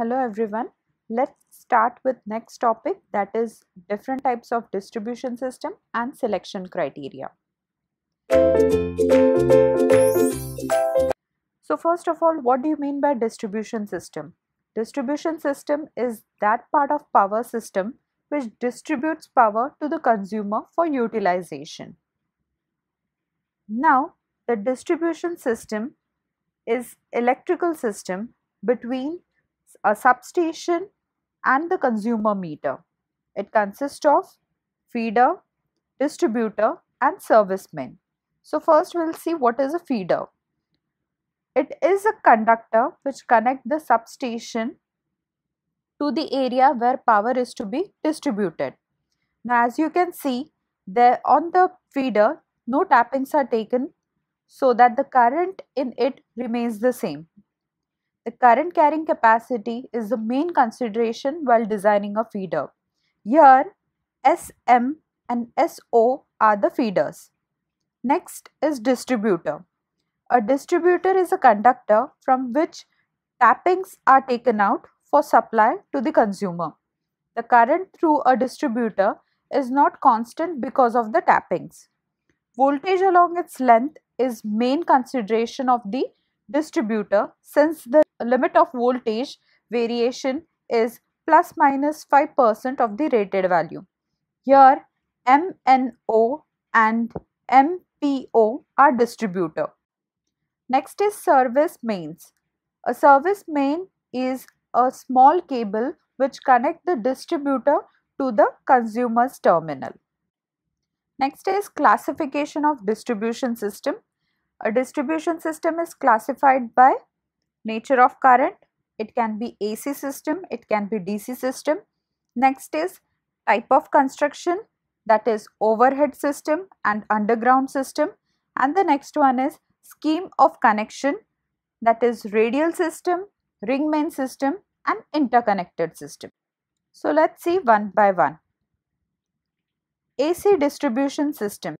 Hello everyone. Let's start with next topic that is different types of distribution system and selection criteria. So first of all, what do you mean by distribution system? Distribution system is that part of power system which distributes power to the consumer for utilization. Now, the distribution system is electrical system between a substation and the consumer meter. It consists of feeder, distributor and servicemen. So first we'll see what is a feeder. It is a conductor which connect the substation to the area where power is to be distributed. Now as you can see there on the feeder no tappings are taken so that the current in it remains the same. The current carrying capacity is the main consideration while designing a feeder. Here, SM and SO are the feeders. Next is distributor. A distributor is a conductor from which tappings are taken out for supply to the consumer. The current through a distributor is not constant because of the tappings. Voltage along its length is main consideration of the distributor since the limit of voltage variation is plus minus 5% of the rated value. Here MNO and MPO are distributor. Next is service mains. A service main is a small cable which connect the distributor to the consumer's terminal. Next is classification of distribution system. A distribution system is classified by nature of current. It can be AC system, it can be DC system. Next is type of construction that is overhead system and underground system. And the next one is scheme of connection that is radial system, ring main system and interconnected system. So let's see one by one. AC distribution system.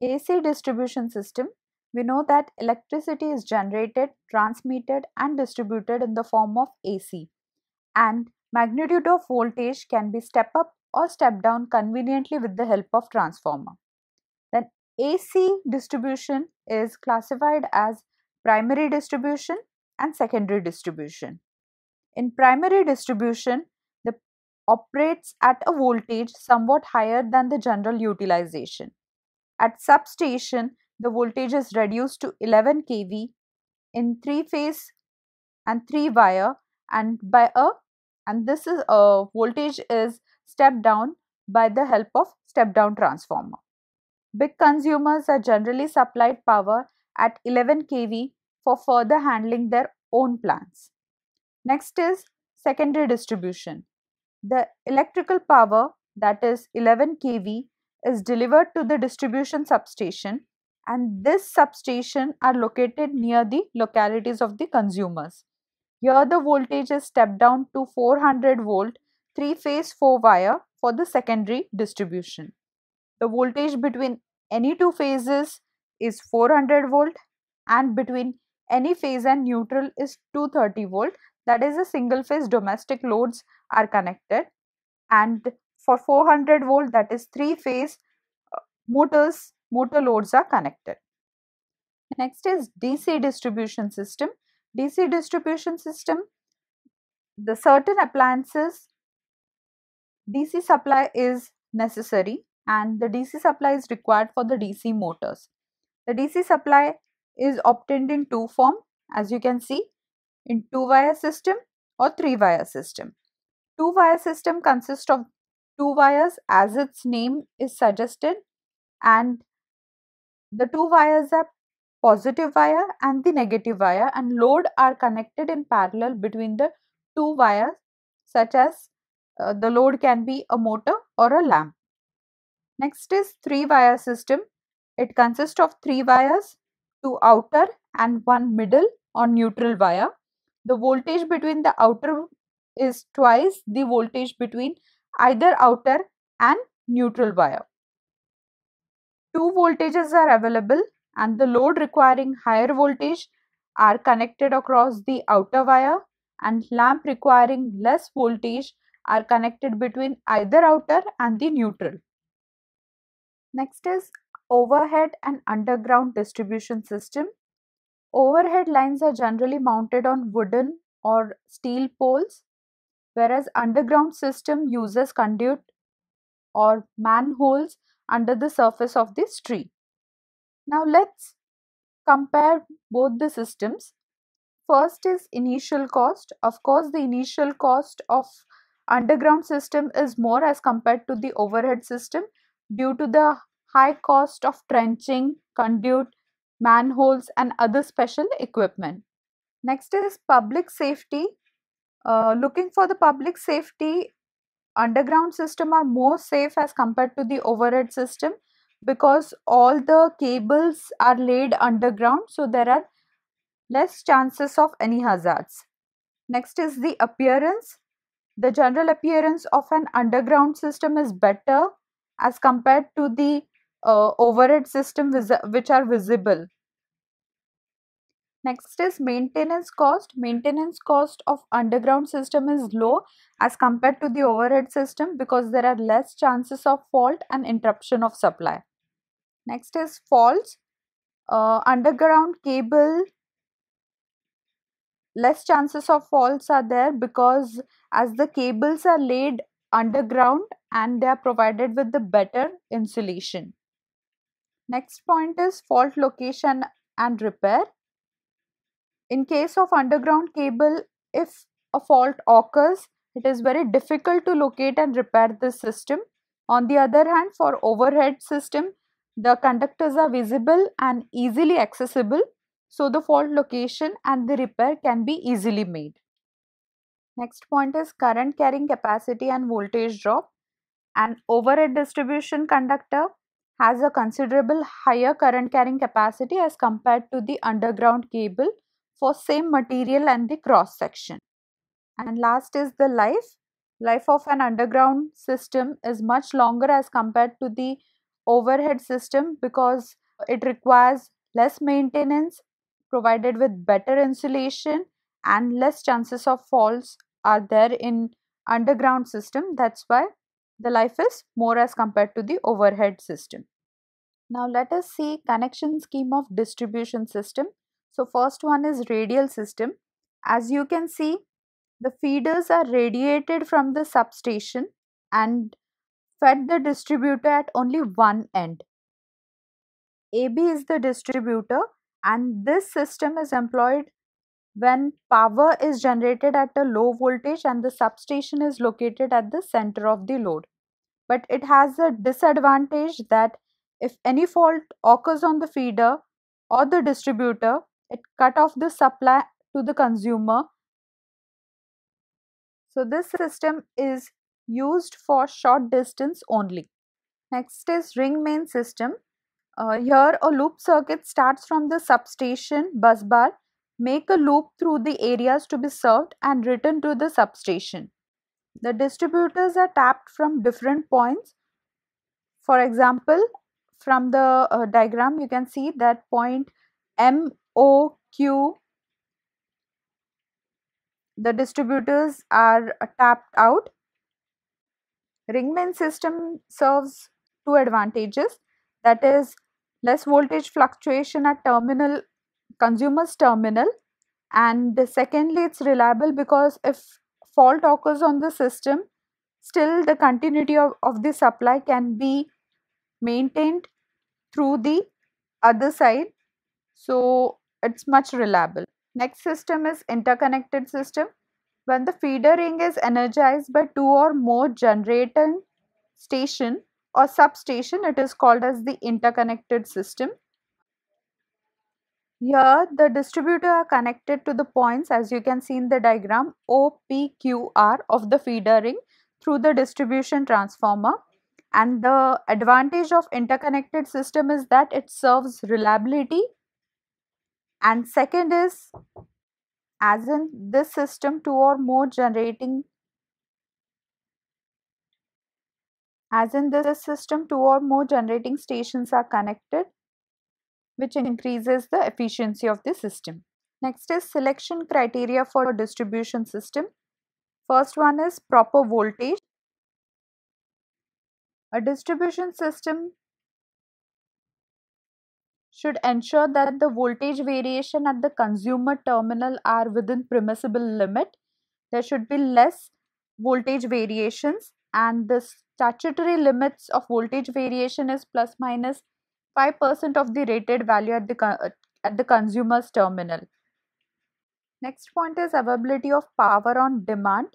AC distribution system we know that electricity is generated, transmitted, and distributed in the form of AC. And magnitude of voltage can be step up or step down conveniently with the help of transformer. Then AC distribution is classified as primary distribution and secondary distribution. In primary distribution, the operates at a voltage somewhat higher than the general utilization. At substation, the voltage is reduced to 11 kV in three phase and three wire and by a and this is a uh, voltage is stepped down by the help of step down transformer. Big consumers are generally supplied power at 11 kV for further handling their own plants. Next is secondary distribution. The electrical power that is 11 kV is delivered to the distribution substation and this substation are located near the localities of the consumers. Here the voltage is stepped down to 400 volt 3 phase 4 wire for the secondary distribution. The voltage between any two phases is 400 volt and between any phase and neutral is 230 volt that is the single phase domestic loads are connected and for 400 volt that is three phase uh, motors motor loads are connected. Next is DC distribution system. DC distribution system, the certain appliances DC supply is necessary and the DC supply is required for the DC motors. The DC supply is obtained in two form as you can see in two wire system or three wire system. Two wire system consists of two wires as its name is suggested and the two wires are positive wire and the negative wire and load are connected in parallel between the two wires such as uh, the load can be a motor or a lamp. Next is three wire system. It consists of three wires, two outer and one middle or neutral wire. The voltage between the outer is twice the voltage between either outer and neutral wire. Two voltages are available and the load requiring higher voltage are connected across the outer wire and lamp requiring less voltage are connected between either outer and the neutral. Next is overhead and underground distribution system. Overhead lines are generally mounted on wooden or steel poles whereas underground system uses conduit or manholes under the surface of this tree. Now let's compare both the systems. First is initial cost. Of course, the initial cost of underground system is more as compared to the overhead system due to the high cost of trenching, conduit, manholes and other special equipment. Next is public safety. Uh, looking for the public safety underground system are more safe as compared to the overhead system because all the cables are laid underground so there are less chances of any hazards. Next is the appearance. The general appearance of an underground system is better as compared to the uh, overhead system which are visible Next is maintenance cost. Maintenance cost of underground system is low as compared to the overhead system because there are less chances of fault and interruption of supply. Next is faults. Uh, underground cable, less chances of faults are there because as the cables are laid underground and they are provided with the better insulation. Next point is fault location and repair in case of underground cable, if a fault occurs, it is very difficult to locate and repair this system. On the other hand, for overhead system, the conductors are visible and easily accessible, so the fault location and the repair can be easily made. Next point is current carrying capacity and voltage drop. An overhead distribution conductor has a considerable higher current carrying capacity as compared to the underground cable for same material and the cross section. And last is the life. Life of an underground system is much longer as compared to the overhead system because it requires less maintenance provided with better insulation and less chances of falls are there in underground system that's why the life is more as compared to the overhead system now let us see connection scheme of distribution system so first one is radial system. As you can see, the feeders are radiated from the substation and fed the distributor at only one end. AB is the distributor and this system is employed when power is generated at a low voltage and the substation is located at the center of the load. But it has a disadvantage that if any fault occurs on the feeder or the distributor, it cut off the supply to the consumer. So this system is used for short distance only. Next is ring main system. Uh, here a loop circuit starts from the substation bus bar, make a loop through the areas to be served and return to the substation. The distributors are tapped from different points. For example, from the uh, diagram you can see that point M OQ, the distributors are uh, tapped out. Ringman system serves two advantages that is less voltage fluctuation at terminal consumer's terminal and secondly it's reliable because if fault occurs on the system still the continuity of, of the supply can be maintained through the other side so it's much reliable. Next system is interconnected system. When the feeder ring is energized by two or more generating station or substation, it is called as the interconnected system. Here the distributor are connected to the points as you can see in the diagram OPQR of the feeder ring through the distribution transformer and the advantage of interconnected system is that it serves reliability and second is as in this system two or more generating as in this system two or more generating stations are connected which increases the efficiency of the system. Next is selection criteria for distribution system. First one is proper voltage. A distribution system should ensure that the voltage variation at the consumer terminal are within permissible limit. There should be less voltage variations and the statutory limits of voltage variation is plus minus 5% of the rated value at the, at the consumer's terminal. Next point is availability of power on demand.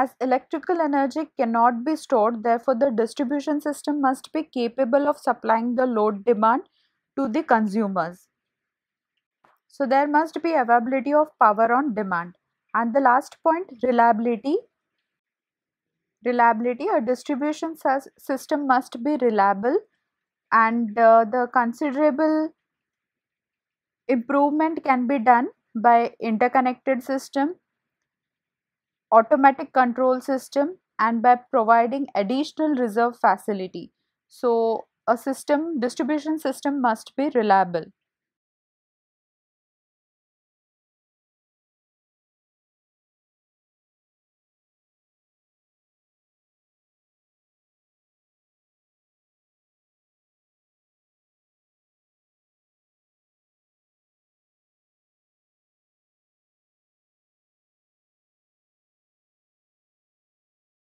As electrical energy cannot be stored, therefore the distribution system must be capable of supplying the load demand to the consumers. So there must be availability of power on demand. And the last point, reliability. Reliability, a distribution system must be reliable and uh, the considerable improvement can be done by interconnected system automatic control system and by providing additional reserve facility so a system distribution system must be reliable